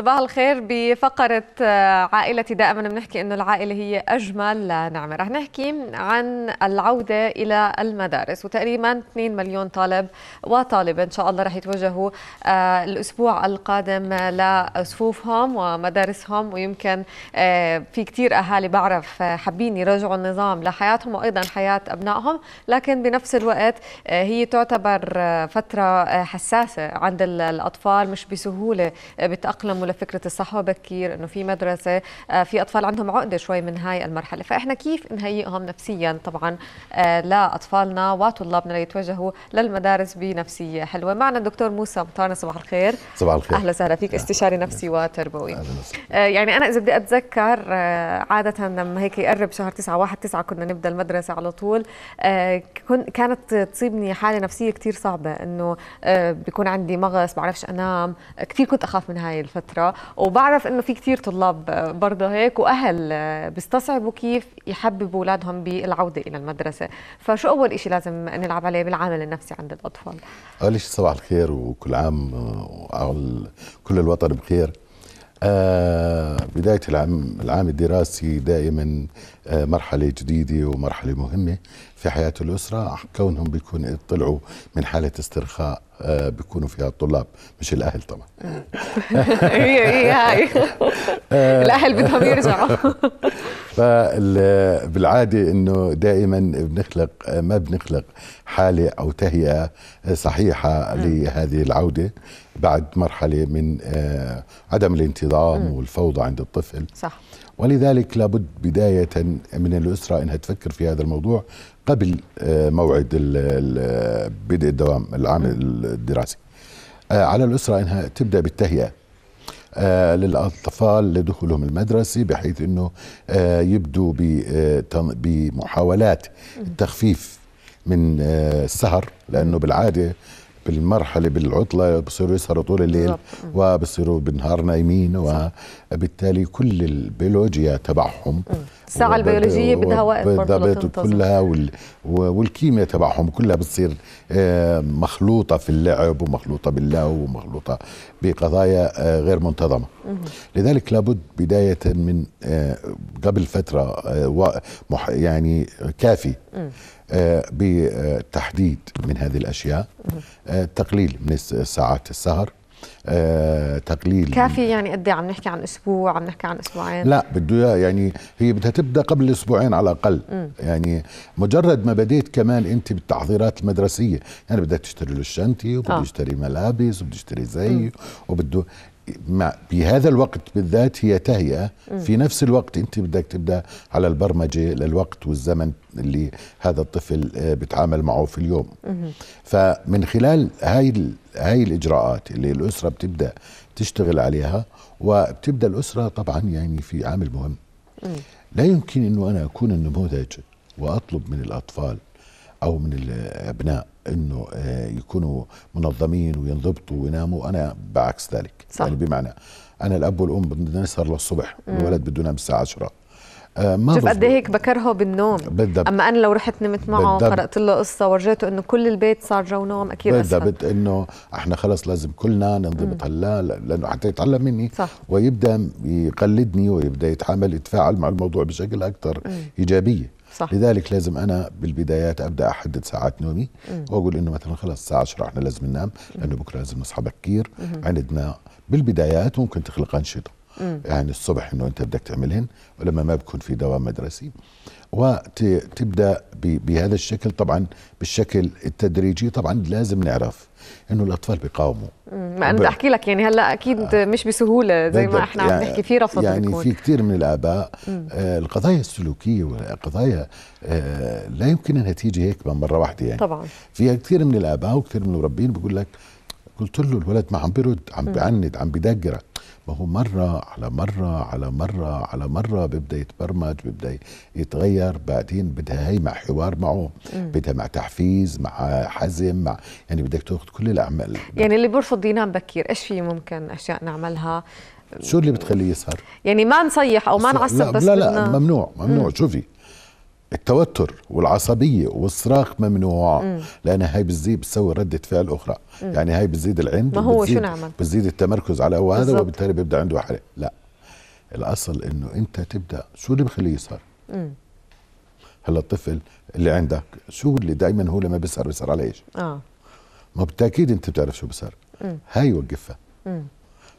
صباح الخير بفقرة آه، عائلتي دائما بنحكي انه العائلة هي اجمل نعمة، رح نحكي عن العودة الى المدارس وتقريبا 2 مليون طالب وطالبة ان شاء الله رح يتوجهوا آه، الاسبوع القادم لصفوفهم ومدارسهم ويمكن آه، في كثير اهالي بعرف حابين يرجعوا النظام لحياتهم وايضا حياة ابنائهم، لكن بنفس الوقت هي تعتبر فترة حساسة عند الاطفال مش بسهولة بتأقلموا لفكره الصحوه بكير انه في مدرسه آه، في اطفال عندهم عقده شوي من هاي المرحله فاحنا كيف نهيئهم نفسيا طبعا آه، لاطفالنا وطلابنا ليتوجهوا للمدارس بنفسيه حلوه معنا الدكتور موسى مطارنا صباح الخير صباح الخير اهلا وسهلا فيك استشاري نفسي وتربوي آه، يعني انا اذا بدي اتذكر عاده لما هيك يقرب شهر 9 1 9 كنا نبدا المدرسه على طول كانت تصيبني حاله نفسيه كثير صعبه انه بيكون عندي مغص بعرفش انام كثير كنت اخاف من هاي الفتره فتره وبعرف انه في كثير طلاب برضه هيك واهل بيستصعبوا كيف يحببوا اولادهم بالعوده الى المدرسه فشو اول شيء لازم نلعب عليه بالعامل النفسي عند الاطفال اول شيء صباح الخير وكل عام وكل الوطن بخير آه بداية العام, العام الدراسي دائما آه مرحلة جديدة ومرحلة مهمة في حياة الأسرة كونهم بيكون اطلعوا من حالة استرخاء آه بيكونوا فيها الطلاب مش الأهل طبعا هي هي هاي آه، الأهل بدهم يرجعوا فبالعادة أنه دائما بنخلق ما بنخلق حالة أو تهيئة صحيحة لهذه العودة بعد مرحله من آه، عدم الانتظام م. والفوضى عند الطفل صح ولذلك لابد بدايه من الاسره انها تفكر في هذا الموضوع قبل آه، موعد بدء الدوام العام الدراسي آه، على الاسره انها تبدا بالتهيئه للاطفال لدخولهم المدرسه بحيث انه يبدوا بمحاولات التخفيف من السهر لانه بالعاده في المرحله بالعطله بصيروا يسهروا طول الليل وبصيروا بالنهار نايمين وبالتالي كل البيولوجيا تبعهم الساعه البيولوجيه بدها وقت بالضبط كلها والكيمياء تبعهم كلها بتصير آه، مخلوطه في اللعب ومخلوطه باللهو ومخلوطه بقضايا آه، غير منتظمه لذلك لابد بدايه من آه، قبل فتره يعني كافي آه، بتحديد من هذه الاشياء آه، تقليل من ساعات السهر آه، تقليل كافي يعني قد إيه عم نحكي عن اسبوع عم نحكي عن اسبوعين لا بده اياه يعني هي بدها تبدا قبل اسبوعين على الاقل م. يعني مجرد ما بديت كمان انت بالتحضيرات المدرسيه يعني بدها تشتري له الشنطه وبده آه. يشتري ملابس وبده يشتري زي وبده بهذا الوقت بالذات هي تهيئة في نفس الوقت أنت بدك تبدأ على البرمجة للوقت والزمن اللي هذا الطفل آه، بتعامل معه في اليوم فمن خلال هاي, هاي الإجراءات اللي الأسرة بتبدأ تشتغل عليها وبتبدأ الأسرة طبعا يعني في عامل مهم لا يمكن أنه أنا أكون النموذج وأطلب من الأطفال او من الابناء انه آه، يكونوا منظمين وينضبطوا ويناموا انا بعكس ذلك صح. يعني بمعنى انا الاب والام بدنا نسهر للصبح الولد بده ينام الساعه 10 آه، ما شوف قد إيه هيك بكرهه بالنوم بالضبط اما انا لو رحت نمت معه قرات له قصه ورجيته انه كل البيت صار جو نوم اكيد بالضبط انه احنا خلص لازم كلنا ننضبط هلا لانه حتى يتعلم مني صح. ويبدا يقلدني ويبدا يتعامل يتفاعل مع الموضوع بشكل اكثر ايجابيه صح. لذلك لازم انا بالبدايات ابدا احدد ساعات نومي مم. واقول انه مثلا خلص الساعه 10 احنا لازم ننام لانه بكره لازم نصحى بكير عندنا بالبدايات ممكن تخلق انشطه يعني الصبح انه انت بدك تعملهن ولما ما بكون في دوام مدرسي وتبدا بهذا الشكل طبعا بالشكل التدريجي طبعا لازم نعرف انه الاطفال بيقاوموا ما انا بدي احكي لك يعني هلا اكيد آه مش بسهوله زي ما احنا يعني عم نحكي في رفض يعني بيكون. في كثير من الاباء آه القضايا السلوكيه والقضايا آه لا يمكن انها تيجي هيك من مره واحده يعني طبعا في كثير من الاباء وكثير من المربين بيقول لك قلت له الولد ما عم بيرد عم بيعند عم بدقرك هو مرة على مرة على مرة على مرة بيبدأ يتبرمج بيبدأ يتغير بعدين بدها هي مع حوار معه بدها مع تحفيز مع حزم مع يعني بدك تاخذ كل الأعمال يعني اللي بيرفض ينام بكير ايش في ممكن أشياء نعملها شو اللي بتخليه يسهر؟ يعني ما نصيح أو ما نعصب بس لا لا, لا ممنوع ممنوع شوفي التوتر والعصبية والصراخ ممنوع مم. لأن هاي بتزيد بتسوي ردة فعل أخرى مم. يعني هاي بتزيد العند ما هو شو نعمل بتزيد التمركز على هذا وبالتالي بيبدأ عنده حرق لا الأصل أنه أنت تبدأ شو اللي بخليه يسهر هلا الطفل اللي عندك شو اللي دائما هو لما بيسهر بيسهر على ايش؟ اه ما بالتاكيد انت بتعرف شو بيسهر هاي وقفها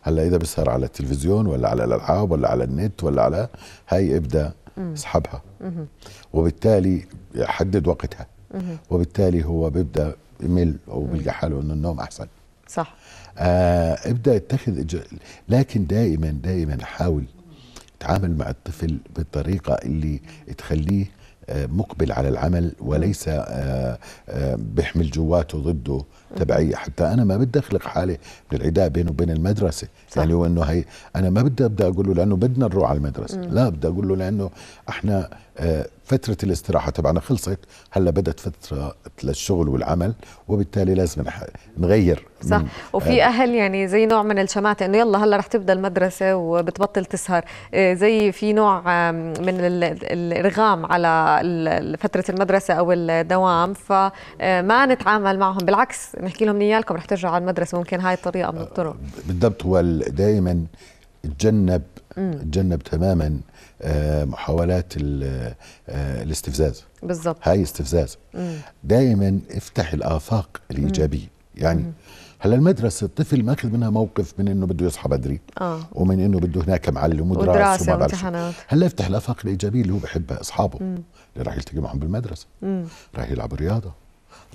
هلا اذا بيسهر على التلفزيون ولا على الالعاب ولا على النت ولا على هاي ابدا اسحبها وبالتالي حدد وقتها وبالتالي هو بيبدا يمل او بيلقى حاله انه النوم احسن صح آه ابدا اتخذ لكن دائما دائما حاول تعامل مع الطفل بالطريقه اللي تخليه آه، مقبل على العمل وليس آه،, آه بيحمل جواته ضده تبعيه حتى انا ما بدي اخلق حاله من العداء بينه وبين المدرسه صح. يعني هو انه هي انا ما بدي ابدا اقول له لانه بدنا نروح على المدرسه مم. لا بدي اقول له لانه احنا آه، فتره الاستراحه تبعنا خلصت هلا بدات فتره للشغل والعمل وبالتالي لازم نغير صح آه، وفي اهل يعني زي نوع من الشماته انه يلا هلا رح تبدا المدرسه وبتبطل تسهر آه، زي في نوع من الارغام على فتره المدرسه او الدوام فما نتعامل معهم بالعكس نحكي لهم نيالكم رح ترجعوا على المدرسه ممكن هاي الطريقه من الطرق آه، بالضبط هو دائما تجنب تجنب تماما آه، محاولات آه، الاستفزاز بالضبط هاي استفزاز دائما افتح الافاق الايجابيه يعني هلا المدرسة الطفل ماخذ منها موقف من انه بده يصحى بدري آه. ومن انه بده هناك معلم ودراسة وما بعرف هلا افتح الافاق الايجابية اللي هو بحبها اصحابه مم. اللي راح يلتقي معهم بالمدرسة راح يلعبوا رياضة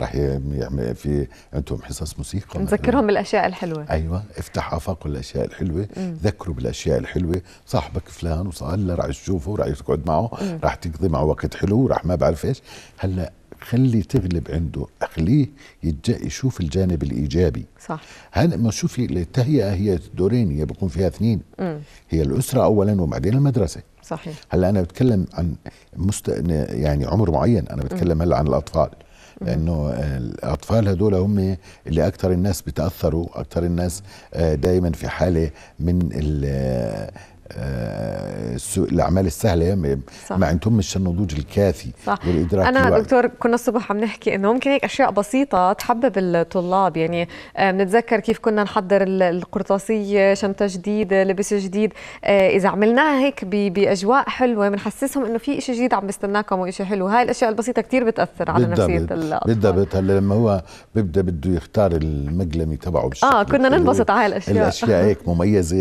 راح يعمل في عندهم حصص موسيقى نذكرهم بالاشياء الحلوه ايوه افتح افاق الاشياء الحلوه مم. ذكروا بالاشياء الحلوه صاحبك فلان وصار راح تشوفه راح تقعد معه راح تقضي معه وقت حلو راح ما بعرف ايش هلا خلي تغلب عنده اخليه يشوف الجانب الايجابي صح هل ما شوفي التهيئه هي دورين هي بيكون فيها اثنين مم. هي الاسره اولا وبعدين المدرسه صحيح هلا انا بتكلم عن مست... يعني عمر معين انا بتكلم مم. هلا عن الاطفال لانه الاطفال هدول هم اللي اكثر الناس بتاثروا اكثر الناس آه، دائما في حاله من آه، الاعمال السهله ما, ما عندهمش النضوج الكافي صح. والادراك انا الوعي. دكتور كنا الصبح عم نحكي انه ممكن هيك اشياء بسيطه تحبب الطلاب يعني آه، بنتذكر كيف كنا نحضر القرطاسيه شنطه جديده لبس جديد آه، اذا عملناها هيك باجواء حلوه بنحسسهم انه في شيء جديد عم بيستناكم وشيء حلو هاي الاشياء البسيطه كثير بتاثر على نفسيه الاطفال بالضبط هلا لما هو بيبدا بده يختار المقلمه تبعه اه كنا ننبسط على هاي الاشياء الاشياء هيك مميزه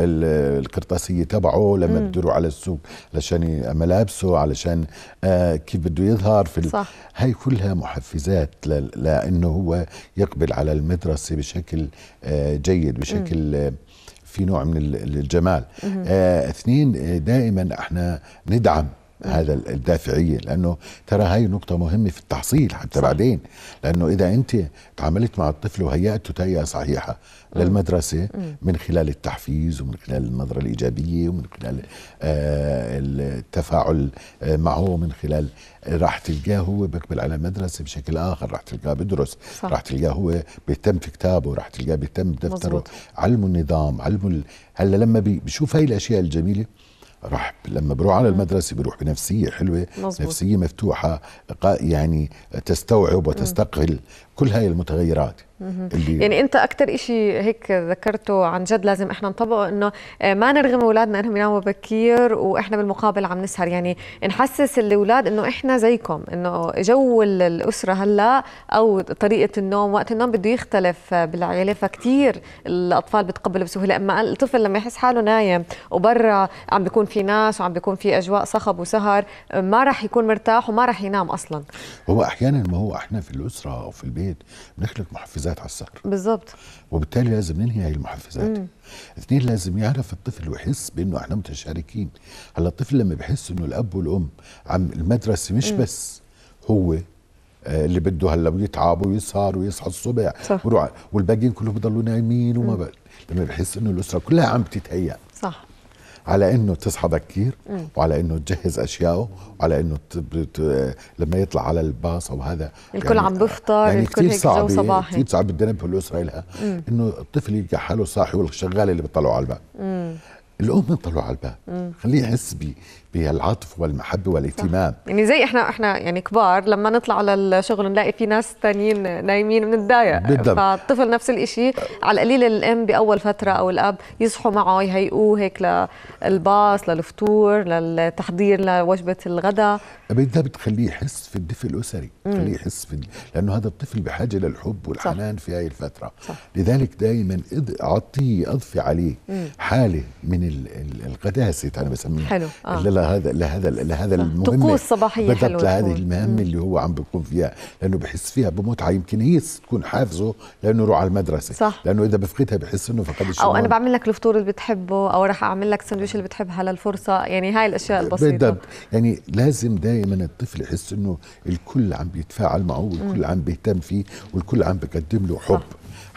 القرطاسيه تبعه لما يروح على السوق علشان ملابسه علشان آه، كيف بده يظهر في صح. هاي كلها محفزات لانه هو يقبل على المدرسه بشكل آه، جيد بشكل آه في نوع من الجمال آه، اثنين دائما احنا ندعم هذا الدافعيه لانه ترى هاي نقطه مهمه في التحصيل حتى بعدين لانه اذا انت تعاملت مع الطفل وهيأته تهيئه صحيحه للمدرسه من خلال التحفيز ومن خلال النظره الايجابيه ومن خلال آه، التفاعل آه، معه من خلال راح تلقاه هو بيقبل على مدرسه بشكل اخر راح تلقاه بدرس راح تلقاه هو بيهتم في كتابه راح تلقاه بيهتم بدفتره علمه النظام علمه هلا لما بيشوف هاي الاشياء الجميله راح لما بروح على المدرسه بروح بنفسيه حلوه مزبوط. نفسيه مفتوحه يعني تستوعب وتستقل كل هاي المتغيرات اللي يعني انت اكثر شيء هيك ذكرته عن جد لازم احنا نطبقه انه آه، ما نرغم اولادنا انهم يناموا بكير واحنا بالمقابل عم نسهر يعني نحسس الاولاد انه احنا زيكم انه جو الاسره هلا او طريقه النوم وقت النوم بده يختلف بالعيله فكثير الاطفال بتقبلوا بسهوله اما الطفل لما يحس حاله نايم وبرا عم بيكون في ناس وعم بيكون في اجواء صخب وسهر ما راح يكون مرتاح وما راح ينام اصلا هو احيانا ما هو احنا في الاسره او في البيت البيت بنخلق محفزات على السهر بالظبط وبالتالي لازم ننهي هاي المحفزات اثنين لازم يعرف الطفل ويحس بانه احنا متشاركين هلا الطفل لما بحس انه الاب والام عم المدرسه مش مم. بس هو آه، اللي بده هلا يتعب ويسهر ويصحى الصبح صح. والباقيين كلهم بضلوا نايمين وما بقى. لما بحس انه الاسره كلها عم تتهيأ صح على انه تصحى بكير وعلى انه تجهز اشيائه وعلى انه ت... لما يطلع على الباص او هذا الكل يعني عم بفطر يعني الكل هيك جو صباحي كثير صعب بدنا ننبه لاسرائيل انه الطفل يلقى حاله صاحي والشغال اللي بيطلعوا على الباب الام نطلعه على الباب خليه يحس بالعطف والمحبه والاهتمام صح. يعني زي احنا احنا يعني كبار لما نطلع للشغل نلاقي في ناس ثانيين نايمين بنتضايق فالطفل نفس الشيء على القليل الام باول فتره او الاب يصحوا معه يهيئوه هيك للباص للفطور للتحضير لوجبه الغداء بدها بتخليه يحس في الدفء الاسري خليه يحس في لانه هذا الطفل بحاجه للحب والحنان صح. في هاي الفتره صح. لذلك دائما اعطيه اضفي عليه حاله من القداسه انا بسميها حلو آه. لهذا لهذا لهذا المهمه طقوس صباحيه حلوه لهذه المهمه مم. اللي هو عم بيقوم فيها لانه بحس فيها بمتعه يمكن هي تكون حافظه لانه يروح على المدرسه صح. لانه اذا بفقدها بحس انه فقد الشغل او انا بعمل لك الفطور اللي بتحبه او راح اعمل لك سندويش اللي بتحبها للفرصه يعني هاي الاشياء البسيطه بالضبط يعني لازم دائما الطفل يحس انه الكل عم بيتفاعل معه والكل عم بيهتم فيه والكل عم بيقدم له حب صح.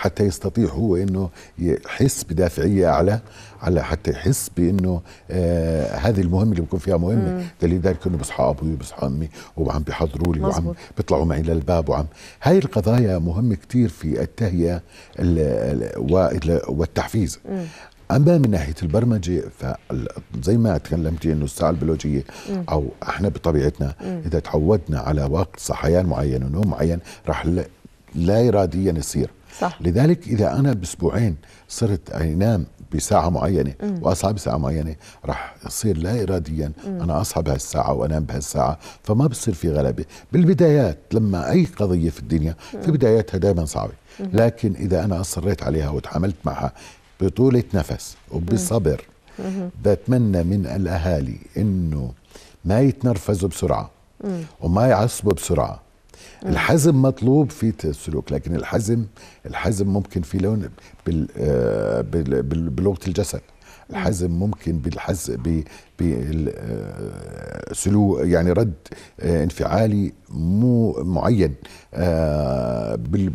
حتى يستطيع هو انه يحس بدافعيه اعلى على حتى يحس بانه آه هذه المهمه اللي بكون فيها مهمه فلذلك انه بصحى ابوي وبصحى امي وعم بيحضروا لي وعم بيطلعوا معي للباب وعم هاي القضايا مهمه كثير في التهيئه والتحفيز اما من ناحيه البرمجه فزي ما تكلمت انه الساعه البيولوجيه او احنا بطبيعتنا اذا تعودنا على وقت صحيان معين ونوم معين راح لا اراديا يصير صح. لذلك اذا انا باسبوعين صرت انام بساعه معينه واصحى بساعه معينه راح يصير لا اراديا انا اصحى بهالساعه وانام بهالساعه فما بصير في غلبه بالبدايات لما اي قضيه في الدنيا مم. في بداياتها دائما صعبه لكن اذا انا اصريت عليها وتعاملت معها بطوله نفس وبصبر بتمنى من الاهالي انه ما يتنرفزوا بسرعه وما يعصبوا بسرعه الحزم مطلوب في السلوك لكن الحزم الحزم ممكن في لون آه، بلغه الجسد الحزم ممكن بالحز بسلوك آه، يعني رد آه، انفعالي مو معين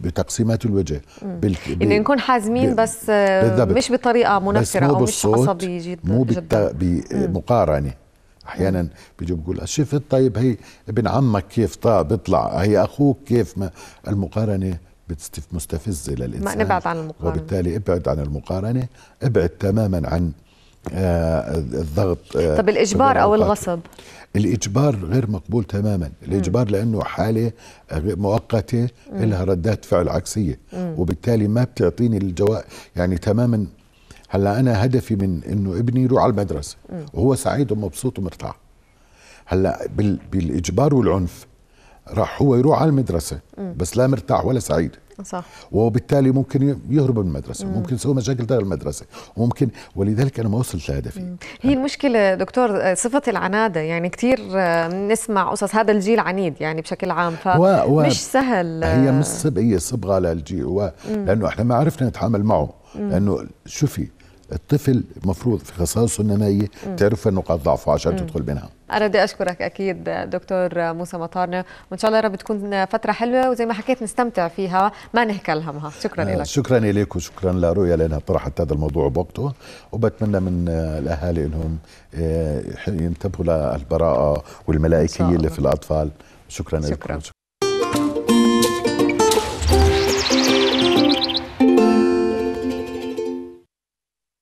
بتقسيمات الوجه ان نكون حازمين بس بالضبط. مش بطريقه منفره او مش عصبيه جدا مو بمقارنه احيانا بيجي بقول شفت طيب هي ابن عمك كيف طا بيطلع هي اخوك كيف ما المقارنه مستفزه للانسان ما نبعد عن المقارنه وبالتالي ابعد عن المقارنه ابعد تماما عن آه الضغط آه طب الاجبار او الغصب الاجبار غير مقبول تماما الاجبار لانه حاله مؤقته لها ردات فعل عكسيه وبالتالي ما بتعطيني الجواب يعني تماما هلا انا هدفي من انه ابني يروح على المدرسه وهو سعيد ومبسوط ومرتاح هلا بال... بالاجبار والعنف راح هو يروح على المدرسه بس لا مرتاح ولا سعيد صح وبالتالي ممكن يهرب من المدرسه مم. ممكن يسوي مشاكل داخل المدرسه وممكن ولذلك انا ما وصلت لهدفي هي المشكله دكتور صفه العناده يعني كثير آه، نسمع قصص هذا الجيل عنيد يعني بشكل عام فمش سهل آه. هي مش صبغه هي صبغه للجيل لانه احنا ما عرفنا نتعامل معه لانه شوفي الطفل مفروض في خصائصه النمائيه تعرف نقاط ضعفه عشان مم. تدخل منها انا بدي اشكرك اكيد دكتور موسى مطارنة وان شاء الله يا رب تكون فتره حلوه وزي ما حكيت نستمتع فيها ما نهكل همها شكرا آه لك شكرا اليك وشكرا لرؤيا لانها طرحت هذا الموضوع بوقته وبتمنى من آه، الاهالي انهم آه، ينتبهوا للبراءه والملائكيه اللي في الاطفال شكرا, شكرا. لكم